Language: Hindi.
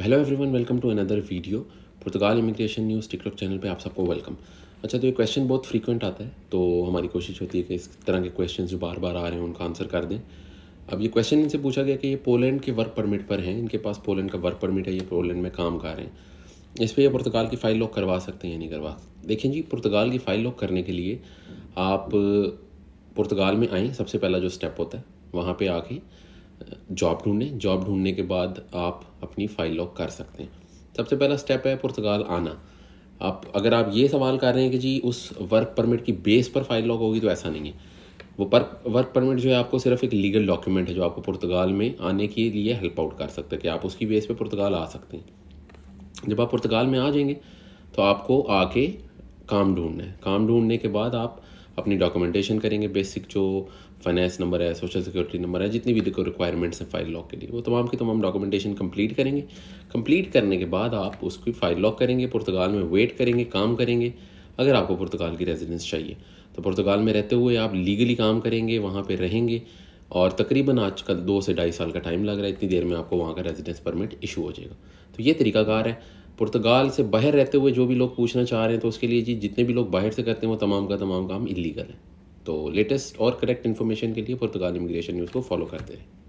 hello everyone welcome to another video Portugal immigration news TikTok channel पे आप सबको वेलकम अच्छा तो ये क्वेश्चन बहुत फ्रीक्वेंट आता है तो हमारी कोशिश होती है कि इस तरह के क्वेश्चन जो बार बार आ रहे हैं उनका आंसर कर दें अब ये क्वेश्चन इनसे पूछा गया कि ये पोलैंड के वर्क परमिट पर हैं इनके पास पोलैंड का वर्क परमिट है ये पोलैंड में काम कर रहे हैं इस पर यह पुर्तगाल की फ़ाइल लॉक करवा सकते हैं या नहीं करवा देखें जी पुर्तगाल की फ़ाइल लॉक करने के लिए आप पुर्तगाल में आएँ सबसे पहला जो स्टेप होता है वहाँ पर आके जॉब ढूंढें जॉब ढूंढने के बाद आप अपनी फाइल लॉक कर सकते हैं सबसे पहला स्टेप है पुर्तगाल आना आप अगर आप ये सवाल कर रहे हैं कि जी उस वर्क परमिट की बेस पर फाइल लॉक होगी तो ऐसा नहीं है वो पर वर्क परमिट जो है आपको सिर्फ एक लीगल डॉक्यूमेंट है जो आपको पुर्तगाल में आने के लिए हेल्प आउट कर सकते हैं कि आप उसकी बेस पर पुर्तगाल आ सकते हैं जब आप पुर्तगाल में आ जाएंगे तो आपको आके काम ढूंढना है काम ढूंढने के बाद आप अपनी डॉक्यूमेंटेशन करेंगे बेसिक जो फाइनेंस नंबर है सोशल सिक्योरिटी नंबर है जितनी भी देखो रिक्वायरमेंट्स हैं फाइल लॉक के लिए वो तमाम की तमाम डॉक्यूमेंटेशन कंप्लीट करेंगे कंप्लीट करने के बाद आप उसकी फ़ाइल लॉक करेंगे पुर्तगाल में वेट करेंगे काम करेंगे अगर आपको पुर्तगाल की रेजिडेंस चाहिए तो पुर्तगाल में रहते हुए आप लीगली काम करेंगे वहाँ पर रहेंगे और तकरीबन आजकल दो से ढाई साल का टाइम लग रहा है इतनी देर में आपको वहाँ का रेजिडेंस परमिट इशू हो जाएगा तो ये तरीकाकार है पुर्तगाल से बाहर रहते हुए जो भी लोग पूछना चाह रहे हैं तो उसके लिए जी जितने भी लोग बाहर से करते हैं वो तमाम का तमाम काम इलीगल है तो लेटेस्ट और करेक्ट इन्फॉर्मेशन के लिए पुर्तगाल इमिग्रेशन न्यूज़ को फॉलो करते हैं